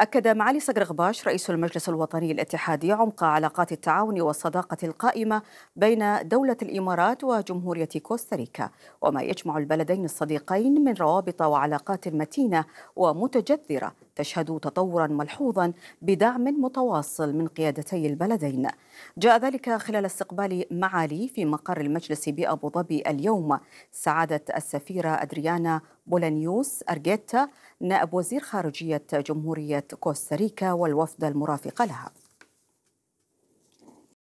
أكد معالي صقر غباش رئيس المجلس الوطني الاتحادي عمق علاقات التعاون والصداقة القائمة بين دولة الإمارات وجمهورية كوستاريكا وما يجمع البلدين الصديقين من روابط وعلاقات متينة ومتجذرة تشهد تطورا ملحوظا بدعم متواصل من قيادتي البلدين جاء ذلك خلال استقبال معالي في مقر المجلس بأبو ظبي اليوم سعادة السفيرة أدريانا بولانيوس أرجيتا نائب وزير خارجية جمهورية كوستاريكا والوفد المرافق لها